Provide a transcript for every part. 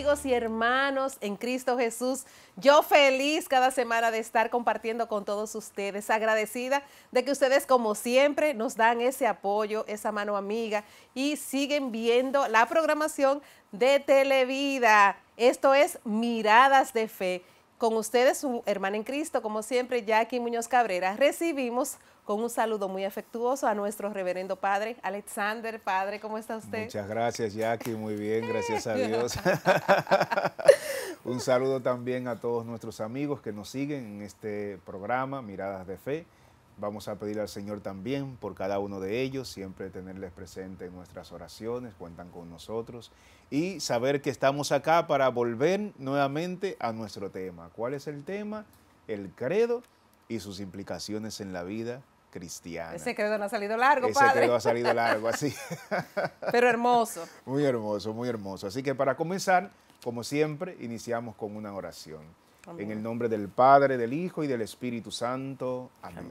amigos y hermanos en Cristo Jesús. Yo feliz cada semana de estar compartiendo con todos ustedes, agradecida de que ustedes como siempre nos dan ese apoyo, esa mano amiga y siguen viendo la programación de Televida. Esto es Miradas de Fe. Con ustedes, su hermana en Cristo, como siempre, Jackie Muñoz Cabrera, recibimos con un saludo muy afectuoso a nuestro reverendo padre, Alexander. Padre, ¿cómo está usted? Muchas gracias, Jackie. Muy bien, gracias a Dios. un saludo también a todos nuestros amigos que nos siguen en este programa, Miradas de Fe. Vamos a pedir al Señor también por cada uno de ellos, siempre tenerles presente en nuestras oraciones, cuentan con nosotros y saber que estamos acá para volver nuevamente a nuestro tema. ¿Cuál es el tema? El credo y sus implicaciones en la vida cristiana. Ese credo no ha salido largo, Ese Ese credo ha salido largo, así. Pero hermoso. Muy hermoso, muy hermoso. Así que para comenzar, como siempre, iniciamos con una oración. En el nombre del Padre, del Hijo y del Espíritu Santo. Amén.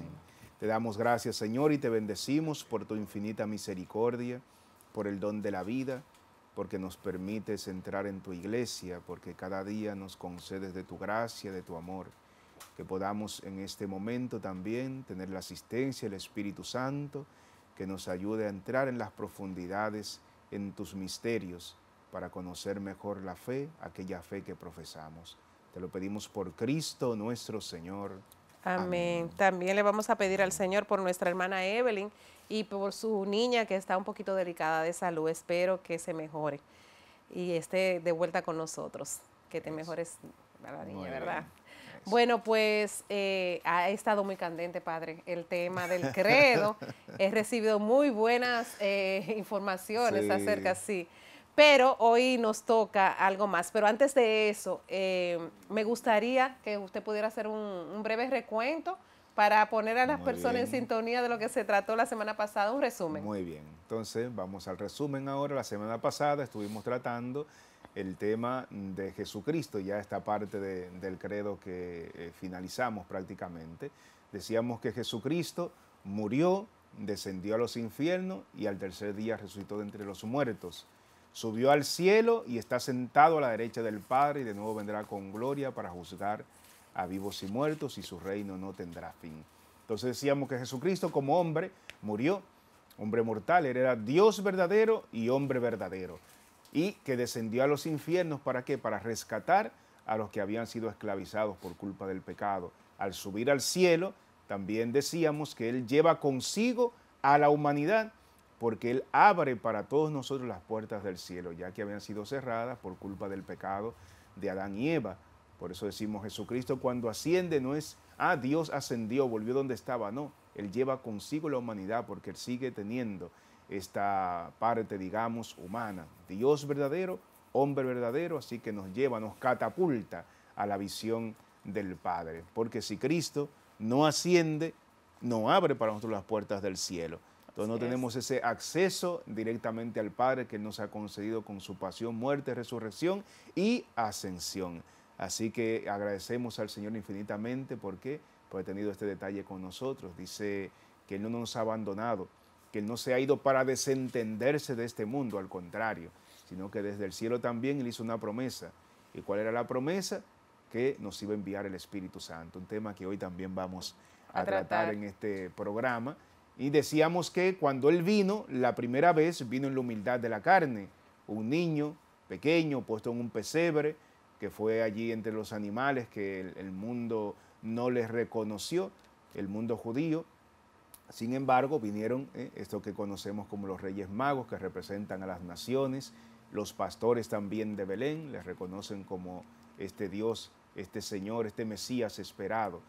Te damos gracias, Señor, y te bendecimos por tu infinita misericordia, por el don de la vida, porque nos permites entrar en tu iglesia, porque cada día nos concedes de tu gracia, de tu amor que podamos en este momento también tener la asistencia del Espíritu Santo, que nos ayude a entrar en las profundidades, en tus misterios, para conocer mejor la fe, aquella fe que profesamos. Te lo pedimos por Cristo nuestro Señor. Amén. También le vamos a pedir al Señor por nuestra hermana Evelyn y por su niña que está un poquito delicada de salud. Espero que se mejore y esté de vuelta con nosotros. Que te mejores la niña, ¿verdad? Pues. Bueno, pues eh, ha estado muy candente, padre, el tema del credo. He recibido muy buenas eh, informaciones acerca, sí. Pero hoy nos toca algo más. Pero antes de eso, eh, me gustaría que usted pudiera hacer un, breve recuento para poner a las personas en sintonía de lo que se trató la semana pasada, un resumen. Muy bien, entonces vamos al resumen ahora. La semana pasada estuvimos tratando el tema de Jesucristo, ya esta parte del credo que eh, finalizamos prácticamente. Decíamos que Jesucristo murió, descendió a los infiernos y al tercer día resucitó de entre los muertos. Subió al cielo y está sentado a la derecha del Padre y de nuevo vendrá con gloria para juzgar a vivos y muertos y su reino no tendrá fin. Entonces decíamos que Jesucristo como hombre murió, hombre mortal, era Dios verdadero y hombre verdadero y que descendió a los infiernos para qué? Para rescatar a los que habían sido esclavizados por culpa del pecado. Al subir al cielo, también decíamos que Él lleva consigo a la humanidad porque Él abre para todos nosotros las puertas del cielo, ya que habían sido cerradas por culpa del pecado de Adán y Eva. Por eso decimos Jesucristo cuando asciende no es, ah, Dios ascendió, volvió donde estaba, no, Él lleva consigo la humanidad porque Él sigue teniendo esta parte, digamos, humana. Dios verdadero, hombre verdadero, así que nos lleva, nos catapulta a la visión del Padre. Porque si Cristo no asciende, no abre para nosotros las puertas del cielo. Entonces no tenemos ese acceso directamente al Padre que nos ha concedido con su pasión, muerte, resurrección y ascensión. Así que agradecemos al Señor infinitamente porque, porque ha tenido este detalle con nosotros. Dice que Él no nos ha abandonado, que Él no se ha ido para desentenderse de este mundo, al contrario, sino que desde el cielo también Él hizo una promesa. ¿Y cuál era la promesa? Que nos iba a enviar el Espíritu Santo, un tema que hoy también vamos a, tratar. en este programa. Y decíamos que cuando Él vino, la primera vez vino en la humildad de la carne, un niño pequeño puesto en un pesebre, que fue allí entre los animales que el, el mundo no les reconoció, el mundo judío, sin embargo, vinieron eh, esto que conocemos como los reyes magos, que representan a las naciones, los pastores también de Belén, les reconocen como este Dios, este Señor, este Mesías esperado,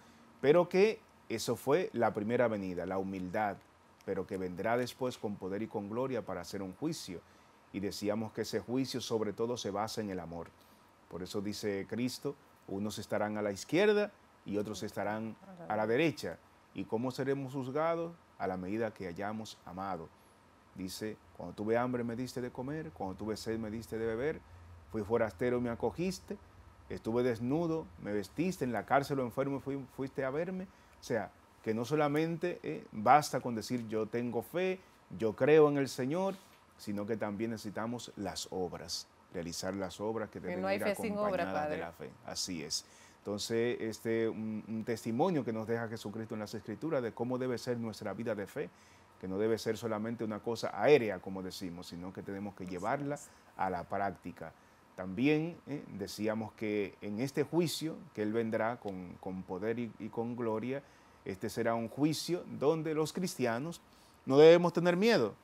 pero que eso fue la primera venida, la humildad, pero que vendrá después con poder y con gloria para hacer un juicio. Y decíamos que ese juicio sobre todo se basa en el amor. Por eso dice Cristo, unos estarán a la izquierda y otros estarán a la derecha. ¿Y cómo seremos juzgados? A la medida que hayamos amado. Dice, cuando tuve hambre me diste de comer, cuando tuve sed me diste de beber, fui forastero y me acogiste, estuve desnudo, me vestiste, en la cárcel o enfermo fuiste a verme. O sea, que no solamente eh, basta con decir yo tengo fe, yo creo en el Señor, sino que también necesitamos las obras, realizar las obras que deben que no de la fe. Así es. Entonces, este un, testimonio que nos deja Jesucristo en las Escrituras de cómo debe ser nuestra vida de fe, que no debe ser solamente una cosa aérea, como decimos, sino que tenemos que llevarla a la práctica. También ¿eh? decíamos que en este juicio, que Él vendrá con, poder y, y, con gloria, este será un juicio donde los cristianos no debemos tener miedo,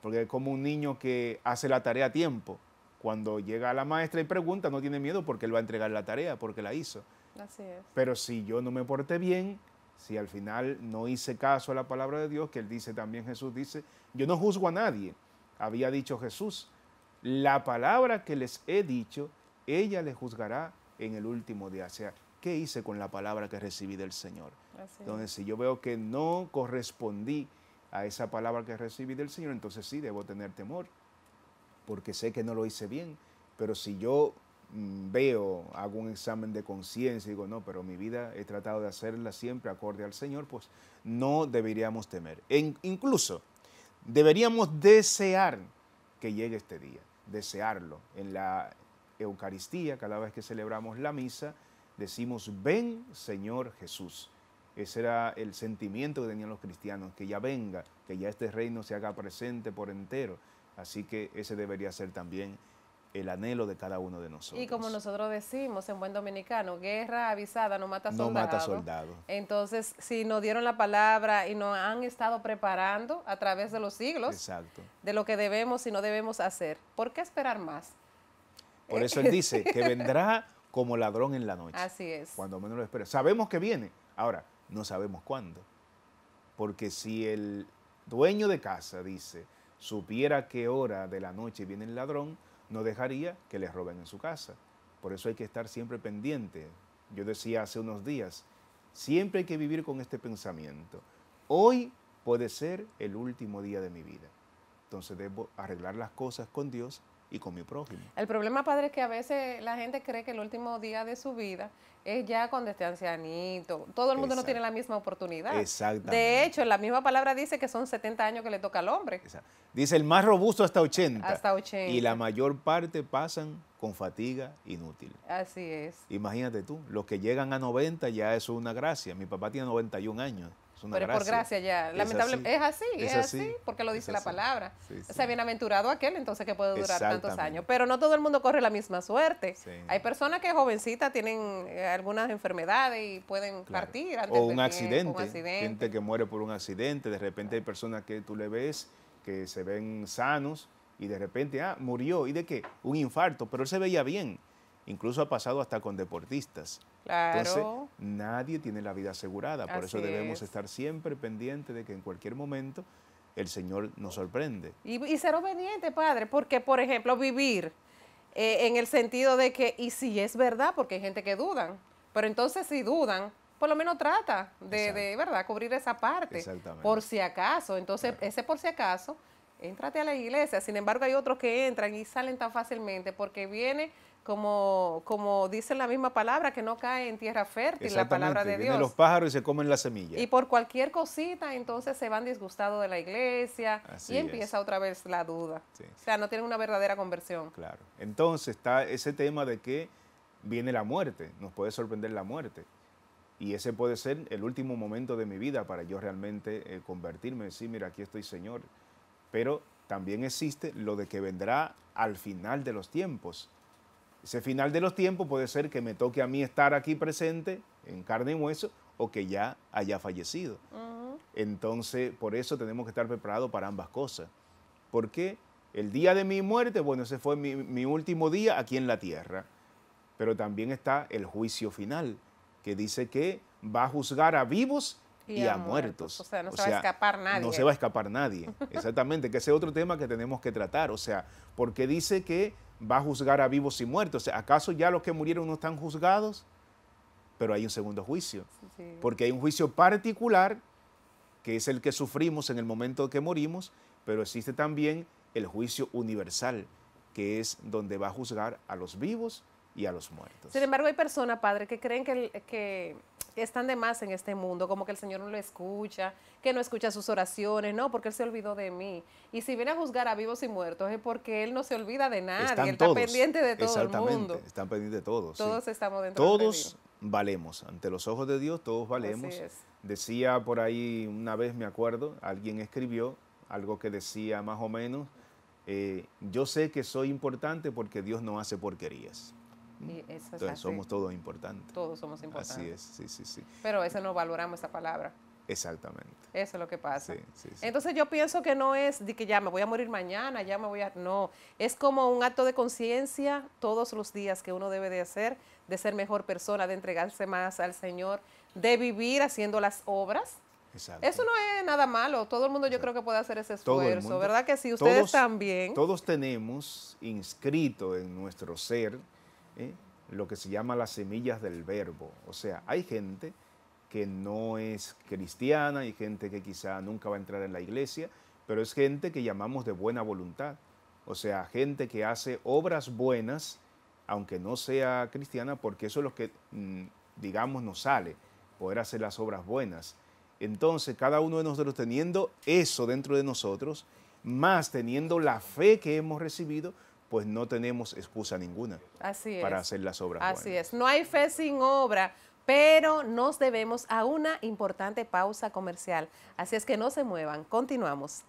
porque es como un niño que hace la tarea a tiempo, cuando llega la maestra y pregunta, no tiene miedo porque él va a entregar la tarea, porque la hizo. Así es. Pero si yo no me porté bien, si al final no hice caso a la palabra de Dios, que él dice también Jesús, dice, yo no juzgo a nadie, había dicho Jesús, la palabra que les he dicho, ella les juzgará en el último día. O sea, ¿qué hice con la palabra que recibí del Señor? entonces, si yo veo que no correspondí a esa palabra que recibí del Señor, entonces sí, debo tener temor porque sé que no lo hice bien, pero si yo mm, veo, hago un examen de conciencia y digo, no, pero mi vida he tratado de hacerla siempre acorde al Señor, pues no deberíamos temer. E incluso deberíamos desear que llegue este día, desearlo. En la Eucaristía, cada vez que celebramos la misa, decimos, ven Señor Jesús. Ese era el sentimiento que tenían los cristianos, que ya venga, que ya este reino se haga presente por entero, Así que ese debería ser también el anhelo de cada uno de nosotros. Y como nosotros decimos en buen dominicano, guerra avisada no mata soldado. No mata soldados. Entonces, si nos dieron la palabra y nos han estado preparando a través de los siglos de lo que debemos y no debemos hacer, ¿por qué esperar más? Por eso él dice que vendrá como ladrón en la noche. Así es. Cuando menos lo espera. Sabemos que viene. Ahora, no sabemos cuándo. Porque si el dueño de casa dice, supiera qué hora de la noche viene el ladrón, no dejaría que le roben en su casa. Por eso hay que estar siempre pendiente. Yo decía hace unos días, siempre hay que vivir con este pensamiento. Hoy puede ser el último día de mi vida. Entonces debo arreglar las cosas con Dios y con mi prójimo. El problema, padre, es que a veces la gente cree que el último día de su vida es ya cuando esté ancianito. Todo el mundo no tiene la misma oportunidad. Exactamente. De hecho, la misma palabra dice que son 70 años que le toca al hombre. Dice el más robusto hasta 80. Hasta 80. Y la mayor parte pasan con fatiga inútil. Así es. Imagínate tú, los que llegan a 90 ya es una gracia. Mi papá tiene 91 años pero por gracia ya. Lamentablemente es así, es, así, porque lo dice la palabra. Se ha bien bienaventurado aquel entonces que puede durar tantos años. Pero no todo el mundo corre la misma suerte. Hay personas que jovencitas tienen eh, algunas enfermedades y pueden partir o un, accidente, un accidente. Gente que muere por un accidente. De repente hay personas que tú le ves que se ven sanos y de repente, ah, murió. ¿Y de qué? Un infarto, pero él se veía bien. Incluso ha pasado hasta con deportistas Claro. Entonces, nadie tiene la vida asegurada. Por eso debemos estar siempre pendientes de que en cualquier momento el Señor nos sorprende. Y, ser obediente, Padre, porque, por ejemplo, vivir eh, en el sentido de que, y si es verdad, porque hay gente que dudan, pero entonces si dudan, por lo menos trata de, ¿verdad?, cubrir esa parte. Por si acaso. Entonces, ese por si acaso, entrate a la iglesia. Sin embargo, hay otros que entran y salen tan fácilmente porque viene como, como dice la misma palabra, que no cae en tierra fértil la palabra de Dios. los pájaros y se comen la semilla. Y por cualquier cosita, entonces se van disgustados de la iglesia y empieza otra vez la duda. O sea, no tienen una verdadera conversión. Claro. Entonces está ese tema de que viene la muerte, nos puede sorprender la muerte. Y ese puede ser el último momento de mi vida para yo realmente eh, convertirme y decir, mira, aquí estoy Señor. Pero también existe lo de que vendrá al final de los tiempos ese final de los tiempos puede ser que me toque a mí estar aquí presente en carne y hueso o que ya haya fallecido. Entonces, por eso tenemos que estar preparados para ambas cosas. Porque el día de mi muerte, bueno, ese fue mi, último día aquí en la tierra. Pero también está el juicio final, que dice que va a juzgar a vivos y, a, muertos. O sea, no se va a escapar nadie. No se va a escapar nadie. Exactamente, que ese es otro tema que tenemos que tratar. O sea, porque dice que va a juzgar a vivos y muertos. ¿acaso ya los que murieron no están juzgados? Pero hay un segundo juicio, porque hay un juicio particular, que es el que sufrimos en el momento que morimos, pero existe también el juicio universal, que es donde va a juzgar a los vivos y a los muertos. Sin embargo, hay personas, padre, que creen que están de más en este mundo, como que el Señor no lo escucha, que no escucha sus oraciones, no, porque Él se olvidó de mí. Y si viene a juzgar a vivos y muertos es porque Él no se olvida de nadie, Él está pendiente de todo el mundo. Están pendientes de todos. Todos estamos dentro Todos valemos, ante los ojos de Dios todos valemos. Decía por ahí una vez, me acuerdo, alguien escribió algo que decía más o menos, eh, yo sé que soy importante porque Dios no hace porquerías. Y eso Entonces somos todos importantes. Todos somos importantes. Así es, sí, sí, sí. Pero eso no valoramos esa palabra. Exactamente. Eso es lo que pasa. Entonces yo pienso que no es de que ya me voy a morir mañana, ya me voy a... No, es como un acto de conciencia todos los días que uno debe de hacer, de ser mejor persona, de entregarse más al Señor, de vivir haciendo las obras. Exacto. Eso no es nada malo, todo el mundo yo creo que puede hacer ese esfuerzo, ¿verdad que sí? Ustedes también. Todos tenemos inscrito en nuestro ser ¿eh? lo que se llama las semillas del verbo. O sea, hay gente que no es cristiana, hay gente que quizá nunca va a entrar en la iglesia, pero es gente que llamamos de buena voluntad. O sea, gente que hace obras buenas, aunque no sea cristiana, porque eso es lo que, mm, digamos, nos sale, poder hacer las obras buenas. Entonces, cada uno de nosotros teniendo eso dentro de nosotros, más teniendo la fe que hemos recibido, pues no tenemos excusa ninguna Así para hacer las obras. Así es, no hay fe sin obra, pero nos debemos a una importante pausa comercial. Así es que no se muevan, continuamos.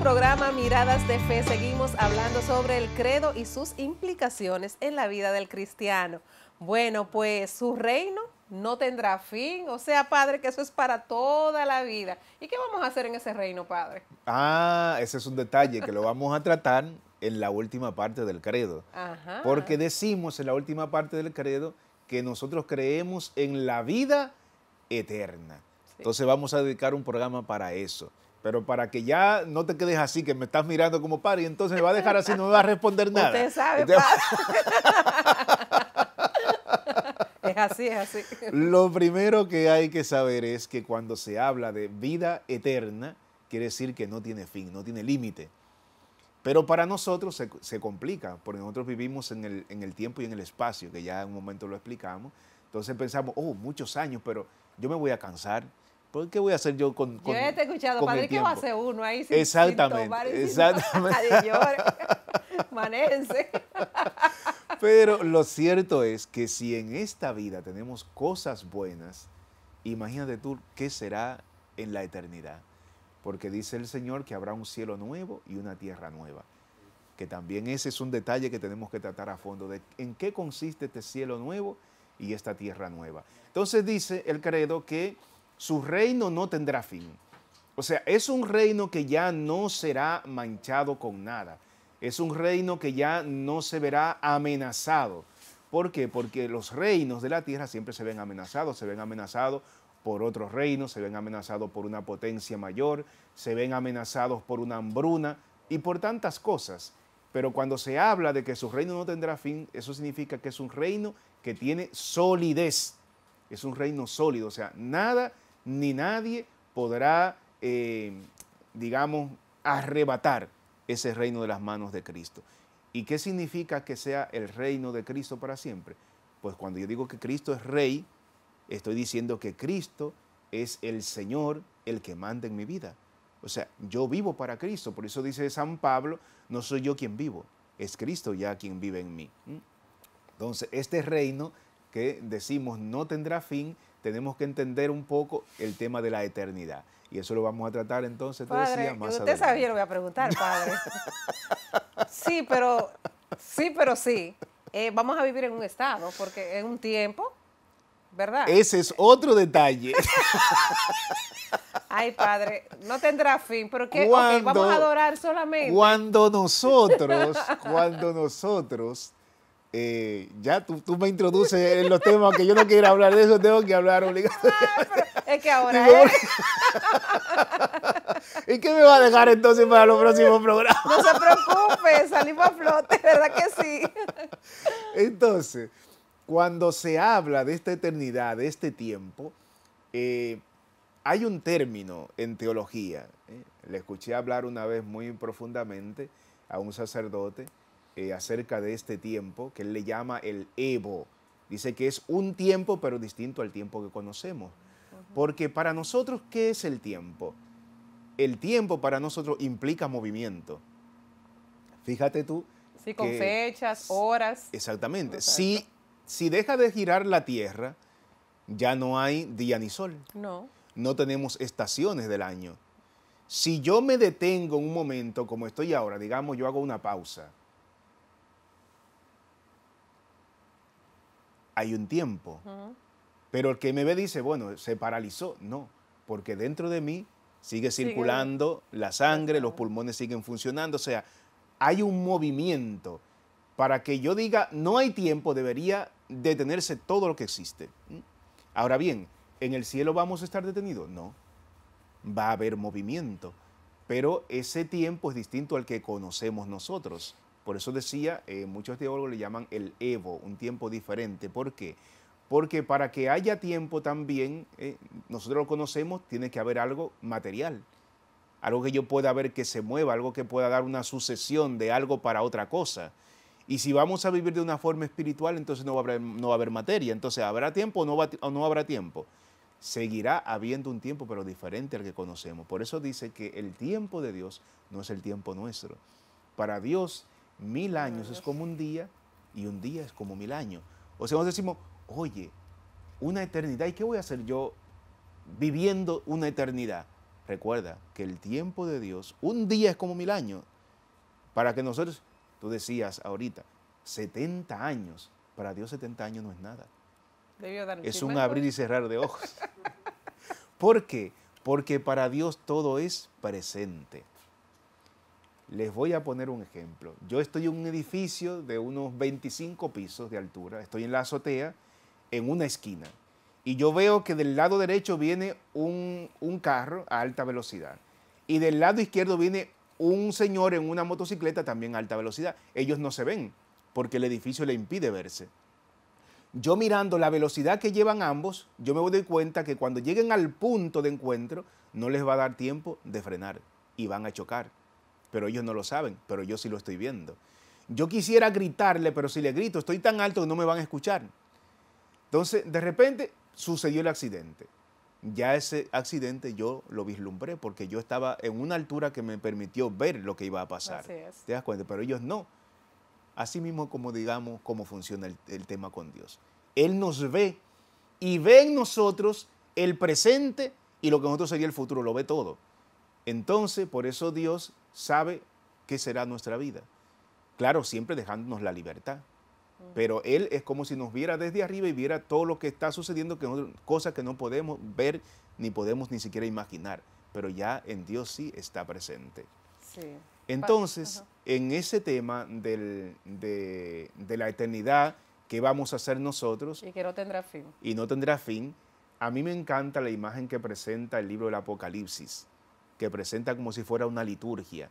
programa Miradas de Fe seguimos hablando sobre el credo y sus implicaciones en la vida del cristiano. Bueno, pues su reino no tendrá fin, o sea, Padre, que eso es para toda la vida. ¿Y qué vamos a hacer en ese reino, Padre? Ah, ese es un detalle que lo vamos a tratar en la última parte del credo. Porque decimos en la última parte del credo que nosotros creemos en la vida eterna. Entonces vamos a dedicar un programa para eso. Pero para que ya no te quedes así, que me estás mirando como par y entonces me va a dejar así, no me va a responder nada. Usted sabe, Es así, es así. Lo primero que hay que saber es que cuando se habla de vida eterna, quiere decir que no tiene fin, no tiene límite. Pero para nosotros se, complica, porque nosotros vivimos en el, en el tiempo y en el espacio, que ya en un momento lo explicamos. Entonces pensamos, oh, muchos años, pero yo me voy a cansar, ¿Por qué voy a hacer yo con, con Yo he escuchado, padre, ¿qué va a hacer uno ahí Exactamente, Pero lo cierto es que si en esta vida tenemos cosas buenas, imagínate tú qué será en la eternidad. Porque dice el Señor que habrá un cielo nuevo y una tierra nueva. Que también ese es un detalle que tenemos que tratar a fondo de en qué consiste este cielo nuevo y esta tierra nueva. Entonces dice el credo que su reino no tendrá fin. O sea, es un reino que ya no será manchado con nada. Es un reino que ya no se verá amenazado. ¿Por qué? Porque los reinos de la tierra siempre se ven amenazados, se ven amenazados por otros reinos, se ven amenazados por una potencia mayor, se ven amenazados por una hambruna y por tantas cosas. Pero cuando se habla de que su reino no tendrá fin, eso significa que es un reino que tiene solidez. Es un reino sólido, o sea, nada ni nadie podrá, eh, digamos, arrebatar ese reino de las manos de Cristo. ¿Y qué significa que sea el reino de Cristo para siempre? Pues cuando yo digo que Cristo es rey, estoy diciendo que Cristo es el Señor, el que manda en mi vida. O sea, yo vivo para Cristo, por eso dice San Pablo, no soy yo quien vivo, es Cristo ya quien vive en mí. ¿Mm? Entonces, este reino que decimos no tendrá fin, tenemos que entender un poco el tema de la eternidad. Y eso lo vamos a tratar entonces, te decía, más Usted sabía, lo voy a preguntar, padre. sí, pero sí, pero sí. Eh, vamos a vivir en un estado, porque es un tiempo, ¿verdad? Ese es otro detalle. Ay, padre, no tendrá fin, pero qué? vamos a adorar solamente. Cuando nosotros, cuando nosotros eh, ya tú, me introduces en los temas que yo no quiero hablar de eso, tengo que hablar obligado. Ah, es que ahora. ¿Y qué me va a dejar entonces para los próximos programas? No se preocupe, salimos a flote, ¿verdad que sí? Entonces, cuando se habla de esta eternidad, de este tiempo, eh, hay un término en teología. ¿eh? Le escuché hablar una vez muy profundamente a un sacerdote eh, acerca de este tiempo, que él le llama el Evo. Dice que es un tiempo, pero distinto al tiempo que conocemos. Porque para nosotros, ¿qué es el tiempo? El tiempo para nosotros implica movimiento. Fíjate tú. Sí, con fechas, horas. Exactamente. Si, si deja de girar la Tierra, ya no hay día ni sol. No. No tenemos estaciones del año. Si yo me detengo un momento como estoy ahora, digamos, yo hago una pausa, hay un tiempo. Pero el que me ve dice, bueno, se paralizó. No, porque dentro de mí sigue circulando la sangre, los pulmones siguen funcionando. O sea, hay un movimiento. Para que yo diga, no hay tiempo, debería detenerse todo lo que existe. Ahora bien, ¿en el cielo vamos a estar detenidos? No. Va a haber movimiento. Pero ese tiempo es distinto al que conocemos nosotros. Por eso decía, eh, muchos teólogos le llaman el Evo, un tiempo diferente. ¿Por qué? Porque para que haya tiempo también, eh, nosotros lo conocemos, tiene que haber algo material, algo que yo pueda ver que se mueva, algo que pueda dar una sucesión de algo para otra cosa. Y si vamos a vivir de una forma espiritual, entonces no va a haber, materia. Entonces, ¿habrá tiempo o no habrá tiempo? seguirá habiendo un tiempo, pero diferente al que conocemos. Por eso dice que el tiempo de Dios no es el tiempo nuestro. Para Dios, Mil años es como un día y un día es como mil años. O sea, nos decimos, oye, una eternidad, ¿y qué voy a hacer yo viviendo una eternidad? Recuerda que el tiempo de Dios, un día es como mil años. Para que nosotros, tú decías ahorita, 70 años, para Dios 70 años no es nada. es un abrir y pues. cerrar de ojos. ¿Por qué? Porque para Dios todo es presente. Les voy a poner un ejemplo. Yo estoy en un edificio de unos 25 pisos de altura, estoy en la azotea, en una esquina, y yo veo que del lado derecho viene un, carro a alta velocidad, y del lado izquierdo viene un señor en una motocicleta también a alta velocidad. Ellos no se ven porque el edificio le impide verse. Yo mirando la velocidad que llevan ambos, yo me doy cuenta que cuando lleguen al punto de encuentro, no les va a dar tiempo de frenar y van a chocar pero ellos no lo saben, pero yo sí lo estoy viendo. Yo quisiera gritarle, pero si le grito, estoy tan alto que no me van a escuchar. Entonces, de repente sucedió el accidente. Ya ese accidente yo lo vislumbré porque yo estaba en una altura que me permitió ver lo que iba a pasar. ¿Te das cuenta? Pero ellos no. Así mismo como digamos cómo funciona el, el tema con Dios. Él nos ve y ve en nosotros el presente y lo que nosotros sería el futuro, lo ve todo. Entonces, por eso Dios sabe qué será nuestra vida. Claro, siempre dejándonos la libertad. Mm. Pero Él es como si nos viera desde arriba y viera todo lo que está sucediendo, que cosas que no podemos ver ni podemos ni siquiera imaginar. Pero ya en Dios sí está presente. Entonces, en ese tema de, la eternidad, que vamos a hacer nosotros? Y que no tendrá fin. Y no tendrá fin. A mí me encanta la imagen que presenta el libro del Apocalipsis que presenta como si fuera una liturgia,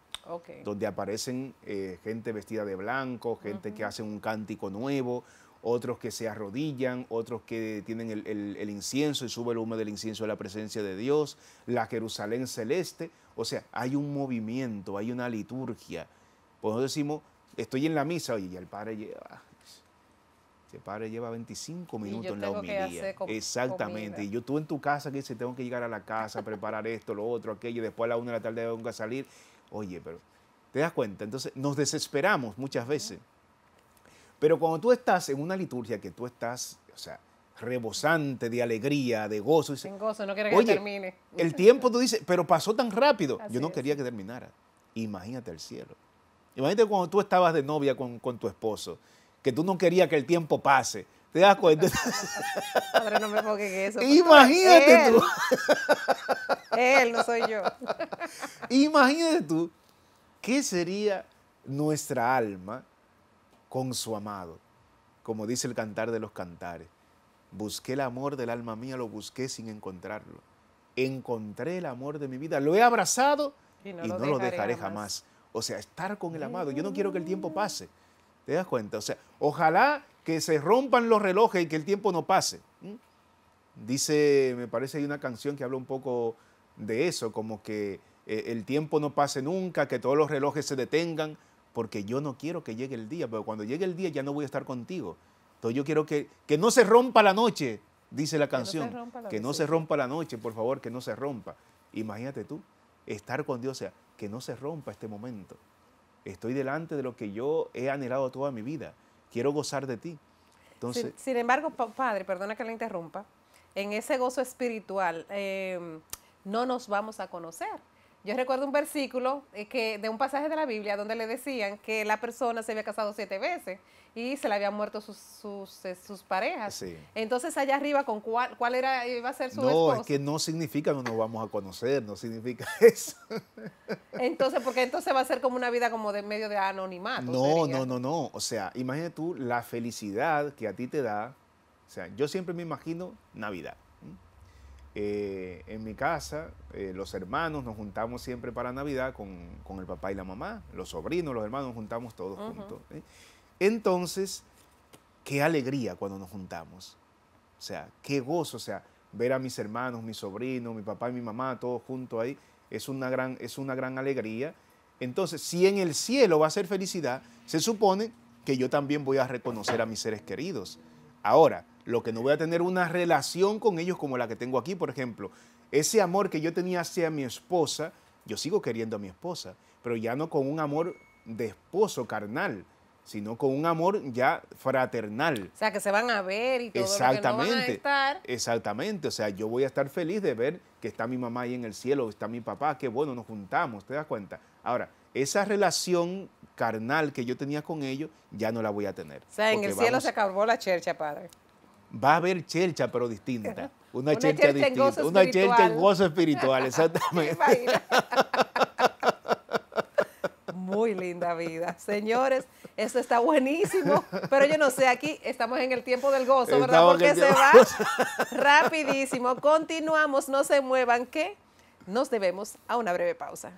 donde aparecen eh, gente vestida de blanco, gente que hace un cántico nuevo, otros que se arrodillan, otros que tienen el, incienso y sube el humo del incienso a la presencia de Dios, la Jerusalén celeste, o sea, hay un movimiento, hay una liturgia. Pues decimos, estoy en la misa, oye, y el Padre lleva el padre lleva 25 minutos en la homilía. Exactamente. Y yo tú en tu casa que dices, tengo que llegar a la casa, preparar esto, lo otro, aquello, y después a la una de la tarde tengo que salir. Oye, pero ¿te das cuenta? Entonces nos desesperamos muchas veces. Pero cuando tú estás en una liturgia que tú estás, o sea, rebosante de alegría, de gozo. Sin gozo, no quiere que Oye, termine. El tiempo tú dices, pero pasó tan rápido. yo no quería que terminara. Imagínate el cielo. Imagínate cuando tú estabas de novia con, con tu esposo que tú no querías que el tiempo pase. ¿Te das cuenta? Padre, no me en eso. Imagínate tú. él, no soy yo. Imagínate tú, ¿qué sería nuestra alma con su amado? Como dice el cantar de los cantares. Busqué el amor del alma mía, lo busqué sin encontrarlo. Encontré el amor de mi vida, lo he abrazado y no, lo, dejaré jamás. O sea, estar con el amado. Yo no quiero que el tiempo pase. ¿Te das cuenta? O sea, ojalá que se rompan los relojes y que el tiempo no pase. Dice, me parece hay una canción que habla un poco de eso, como que eh, el tiempo no pase nunca, que todos los relojes se detengan, porque yo no quiero que llegue el día, pero cuando llegue el día ya no voy a estar contigo. Entonces yo quiero que, que no se rompa la noche, dice la canción. Que no, que no se rompa la noche, por favor, que no se rompa. Imagínate tú, estar con Dios, o sea, que no se rompa este momento estoy delante de lo que yo he anhelado toda mi vida, quiero gozar de ti. Entonces, sin, embargo, padre, perdona que le interrumpa, en ese gozo espiritual eh, no nos vamos a conocer yo recuerdo un versículo eh, que, de un pasaje de la Biblia donde le decían que la persona se había casado siete veces y se le habían muerto sus, sus, eh, parejas. Entonces allá arriba, ¿con cuál, cuál era, iba a ser su No, es que no significa no nos vamos a conocer, no significa eso. Entonces, porque entonces va a ser como una vida como de medio de anonimato. No, no, no, no. O sea, imagínate tú la felicidad que a ti te da. O sea, yo siempre me imagino Navidad. Eh, en mi casa, eh, los hermanos nos juntamos siempre para Navidad con, el papá y la mamá, los sobrinos, los hermanos, nos juntamos todos juntos. Entonces, qué alegría cuando nos juntamos. O sea, qué gozo, o sea, ver a mis hermanos, mis sobrinos, mi papá y mi mamá, todos juntos ahí, es una gran, es una gran alegría. Entonces, si en el cielo va a ser felicidad, se supone que yo también voy a reconocer a mis seres queridos. Ahora, lo que no voy a tener una relación con ellos como la que tengo aquí, por ejemplo. Ese amor que yo tenía hacia mi esposa, yo sigo queriendo a mi esposa, pero ya no con un amor de esposo carnal, sino con un amor ya fraternal. O sea, que se van a ver y todo exactamente, que van a estar. Exactamente, o sea, yo voy a estar feliz de ver que está mi mamá ahí en el cielo, está mi papá, que bueno, nos juntamos, ¿te das cuenta? Ahora, esa relación carnal que yo tenía con ellos, ya no la voy a tener. O sea, en el cielo se acabó la chercha, padre va a haber chelcha, pero distinta. Una, una chelcha, distinta. Una chelcha en gozo espiritual, exactamente. Muy linda vida. Señores, eso está buenísimo. Pero yo no sé, aquí estamos en el tiempo del gozo, ¿verdad? Porque se va rapidísimo. Continuamos, no se muevan, que nos debemos a una breve pausa.